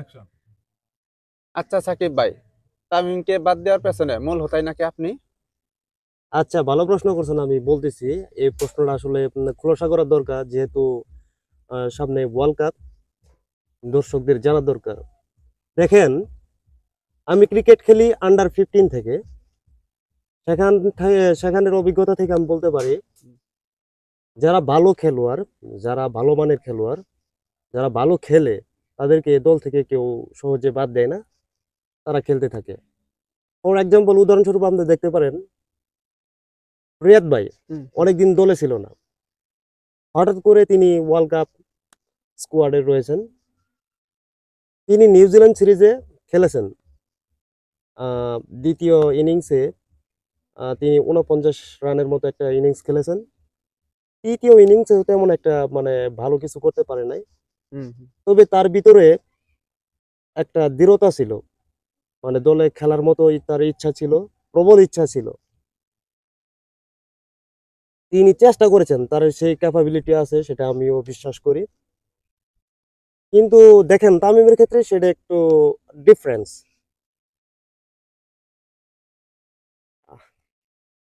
আচ্ছা সাকিব ভাই তামিমকে বাদ দেওয়ার পেছনে মূল হতাই নাকি আপনি আচ্ছা ভালো প্রশ্ন করছেন আমি বলতেছি এই প্রশ্নটা আসলে খোলাসা করার দরকার যেহেতু সামনে ওয়ার্ল্ড কাপ দর্শকদের জানা দরকার দেখেন আমি ক্রিকেট খেলি আন্ডার ফিফটিন থেকে সেখান সেখানের অভিজ্ঞতা থেকে আমি বলতে পারি যারা ভালো খেলোয়াড় যারা ভালো মানের খেলোয়াড় যারা ভালো খেলে তাদেরকে দল থেকে কেউ সহজে বাদ দেয় না তারা খেলতে থাকে ফর এক্সাম্পল উদাহরণস্বরূপ আপনি দেখতে পারেন রিয়াদ ভাই অনেকদিন দলে ছিল না হঠাৎ করে তিনি ওয়ার্ল্ড কাপ স্কোয়াডে রয়েছেন তিনি নিউজিল্যান্ড সিরিজে খেলেছেন দ্বিতীয় ইনিংসে তিনি উনপঞ্চাশ রানের মতো একটা ইনিংস খেলেছেন তৃতীয় ইনিংসে তেমন একটা মানে ভালো কিছু করতে পারে নাই তবে তার ভিতরে একটা দৃঢ়তা ছিল মানে দলে খেলার মতো তার ইচ্ছা ছিল প্রবল ইচ্ছা ছিল তিনি চেষ্টা করেছেন তার সেই ক্যাপাবিলিটি আছে সেটা আমিও বিশ্বাস করি কিন্তু দেখেন তামিমের ক্ষেত্রে সেটা একটু ডিফারেন্স